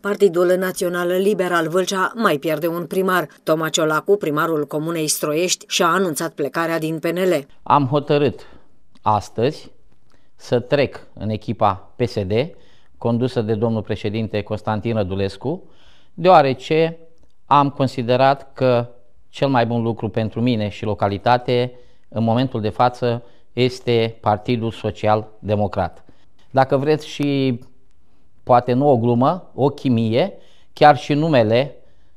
Partidul Național Liberal Vâlcea mai pierde un primar. Toma Ciolacu, primarul Comunei Stroiești, și-a anunțat plecarea din PNL. Am hotărât astăzi să trec în echipa PSD, condusă de domnul președinte Constantin Rădulescu, deoarece am considerat că cel mai bun lucru pentru mine și localitate în momentul de față este Partidul Social Democrat. Dacă vreți și poate nu o glumă, o chimie, chiar și numele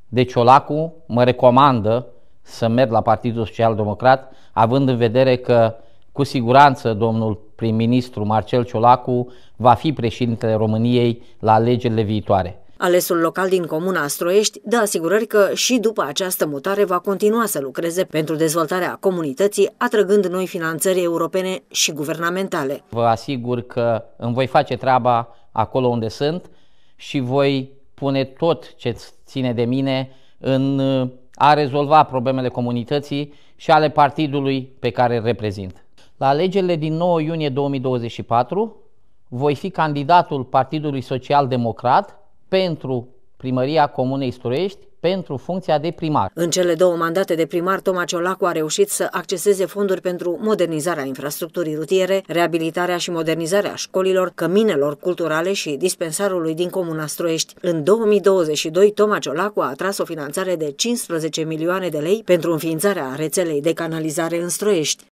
de Ciolacu mă recomandă să merg la Partidul Social Democrat, având în vedere că cu siguranță domnul prim-ministru Marcel Ciolacu va fi președintele României la alegerile viitoare. Alesul local din comuna Astroești dă asigurări că și după această mutare va continua să lucreze pentru dezvoltarea comunității, atrăgând noi finanțări europene și guvernamentale. Vă asigur că îmi voi face treaba acolo unde sunt și voi pune tot ce ține de mine în a rezolva problemele comunității și ale partidului pe care îl reprezint. La alegerile din 9 iunie 2024 voi fi candidatul Partidului Social Democrat pentru primăria Comunei Struiești pentru funcția de primar. În cele două mandate de primar, Toma Ciolacu a reușit să acceseze fonduri pentru modernizarea infrastructurii rutiere, reabilitarea și modernizarea școlilor, căminelor culturale și dispensarului din Comuna Stroiești. În 2022, Toma Ciolacu a atras o finanțare de 15 milioane de lei pentru înființarea rețelei de canalizare în Stroiești.